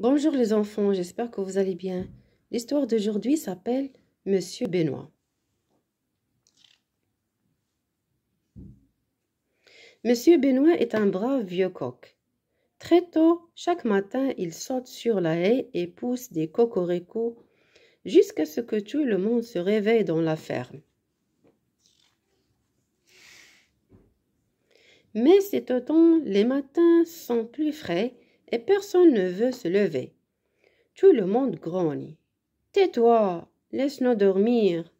Bonjour les enfants, j'espère que vous allez bien. L'histoire d'aujourd'hui s'appelle Monsieur Benoît. Monsieur Benoît est un brave vieux coq. Très tôt, chaque matin, il saute sur la haie et pousse des cocoricots jusqu'à ce que tout le monde se réveille dans la ferme. Mais cet automne, les matins sont plus frais et personne ne veut se lever. Tout le monde grogne. Tais-toi, laisse-nous dormir.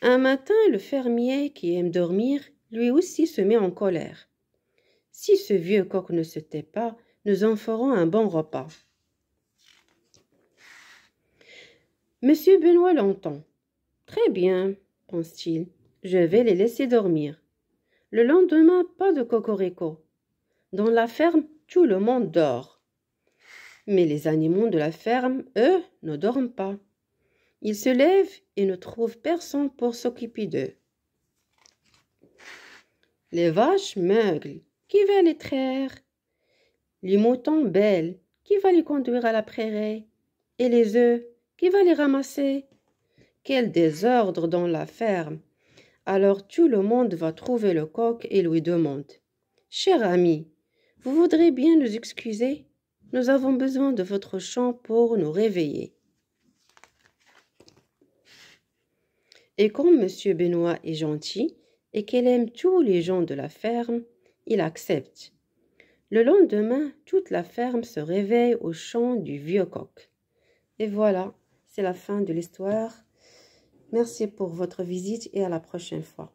Un matin, le fermier, qui aime dormir, lui aussi se met en colère. Si ce vieux coq ne se tait pas, nous en ferons un bon repas. Monsieur Benoît l'entend. Très bien, pense-t-il, je vais les laisser dormir. Le lendemain, pas de cocorico. Dans la ferme, tout le monde dort. Mais les animaux de la ferme, eux, ne dorment pas. Ils se lèvent et ne trouvent personne pour s'occuper d'eux. Les vaches meuglent. Qui va les traire Les moutons belles. Qui va les conduire à la prairie Et les œufs Qui va les ramasser Quel désordre dans la ferme Alors tout le monde va trouver le coq et lui demande Cher ami, vous voudrez bien nous excuser Nous avons besoin de votre chant pour nous réveiller. Et comme M. Benoît est gentil et qu'elle aime tous les gens de la ferme, il accepte. Le lendemain, toute la ferme se réveille au chant du vieux coq. Et voilà, c'est la fin de l'histoire. Merci pour votre visite et à la prochaine fois.